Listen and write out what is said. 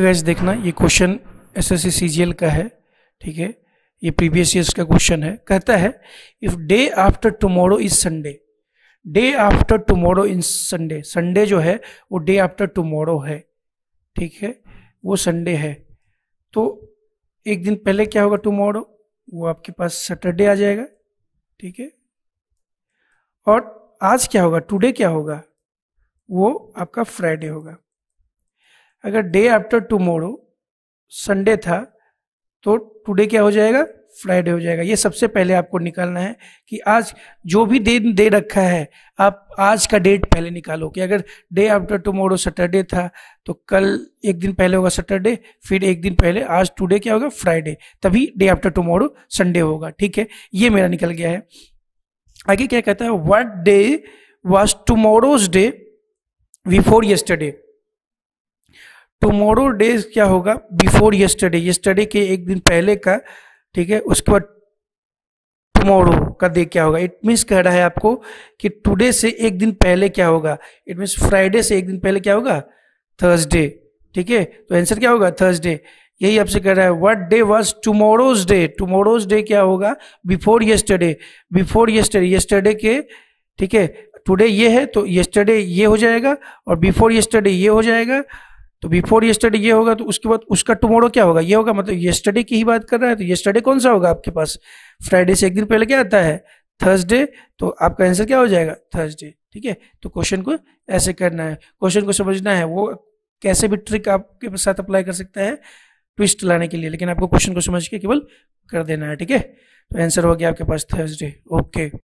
gas देखना ये question S S C C का है ठीक है ये प्रीवियस ईयर्स का क्वेश्चन है कहता है if day after tomorrow is Sunday day after tomorrow is Sunday Sunday जो है वो डे आफ्टर टुमारो है ठीक है वो संडे है तो एक दिन पहले क्या होगा टुमारो वो आपके पास सैटरडे आ जाएगा ठीक है और आज क्या होगा टुडे क्या होगा वो आपका फ्राइडे होगा अगर डे आफ्टर टुमोरो संडे था तो टुडे क्या हो जाएगा फ्राइडे हो जाएगा ये सबसे पहले आपको निकालना है कि आज जो भी दिन दे रखा है आप आज का डेट पहले निकालो कि अगर डे आफ्टर टुमोरो सैटरडे था तो कल एक दिन पहले होगा सैटरडे फिर एक दिन पहले आज टुडे क्या होगा फ्राइडे तभी डे आफ्टर टुमोरो संडे होगा ठीक है ये मेरा निकल गया है आगे क्या कहता है what day was tomorrow's day before yesterday tomorrow day's क्या होगा बिफोर यस्टरडे यस्टरडे के एक दिन पहले का ठीक है उसके बाद टुमोरो का डे क्या होगा इट मीन्स कह रहा है आपको कि टुडे से एक दिन पहले क्या होगा इट मीन्स फ्राइडे से एक दिन पहले क्या होगा थर्सडे ठीक है तो आंसर क्या होगा थर्सडे यही आपसे कह रहा है what day was tomorrow's day tomorrow's day क्या होगा before yesterday before yesterday yesterday के ठीक है टुडे ये है तो यस्टरडे ये हो जाएगा और बिफोर यस्टरडे ये हो जाएगा तो बिफोर ये स्टडी ये होगा तो उसके बाद उसका टुमारो क्या होगा ये होगा मतलब ये स्टडी की ही बात कर रहा है तो ये स्टडी कौन सा होगा आपके पास फ्राइडे से एक दिन पहले क्या आता है थर्सडे तो आपका आंसर क्या हो जाएगा थर्सडे ठीक है तो क्वेश्चन को ऐसे करना है क्वेश्चन को समझना है वो कैसे भी ट्रिक आपके साथ अप्लाई कर सकता है ट्विस्ट लाने के लिए लेकिन आपको क्वेश्चन को समझ के केवल कर देना है ठीक है तो आंसर हो गया आपके पास थर्सडे ओके